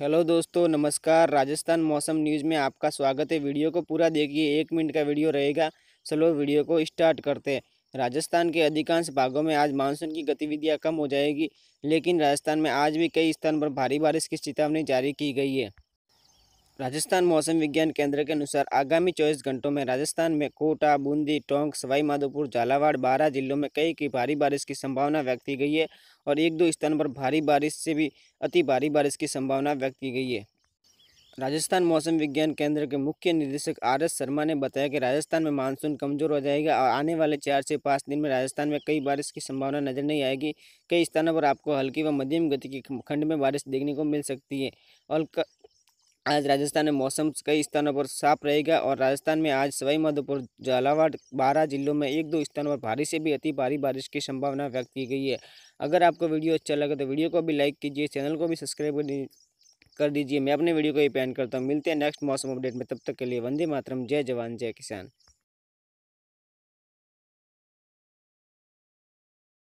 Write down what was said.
hello दोस्तों नमस्कार राजस्थान मौसम न्यूज़ में आपका स्वागत है वीडियो को पूरा देखिए एक मिनट का वीडियो रहेगा चलो वीडियो को स्टार्ट करते हैं राजस्थान के अधिकांश भागों में आज मानसून की गतिविधियां कम हो जाएगी लेकिन राजस्थान में आज भी कई स्थान पर भारी बारिश की चेतावनी जारी की गई है राजस्थान मौसम विज्ञान केंद्र के अनुसार आगामी चौबीस घंटों में राजस्थान में कोटा बूंदी टोंक सवाईमाधोपुर झालावाड़ बारह जिलों में कई की भारी बारिश की संभावना व्यक्त की गई है और एक दो स्थान पर भारी बारिश से भी अति भारी बारिश की संभावना व्यक्त की गई है राजस्थान मौसम विज्ञान केंद्र के मुख्य निदेशक आर एस शर्मा ने बताया कि राजस्थान में मानसून कमजोर हो जाएगा और आने वाले चार से पाँच दिन में राजस्थान में कई बारिश की संभावना नजर नहीं आएगी कई स्थानों पर आपको हल्की व मध्यम गति की खंड में बारिश देखने को मिल सकती है और आज राजस्थान में मौसम कई स्थानों पर साफ रहेगा और राजस्थान में आज सवाई माधोपुर झालावाड़ बारह जिलों में एक दो स्थानों पर भारी से भी अति भारी बारिश की संभावना व्यक्त की गई है अगर आपको वीडियो अच्छा लगा तो वीडियो को भी लाइक कीजिए चैनल को भी सब्सक्राइब कर दीजिए मैं अपने वीडियो को ही पैन करता हूँ मिलते हैं नेक्स्ट मौसम अपडेट में तब तक के लिए वंदे मातरम जय जवान जय किसान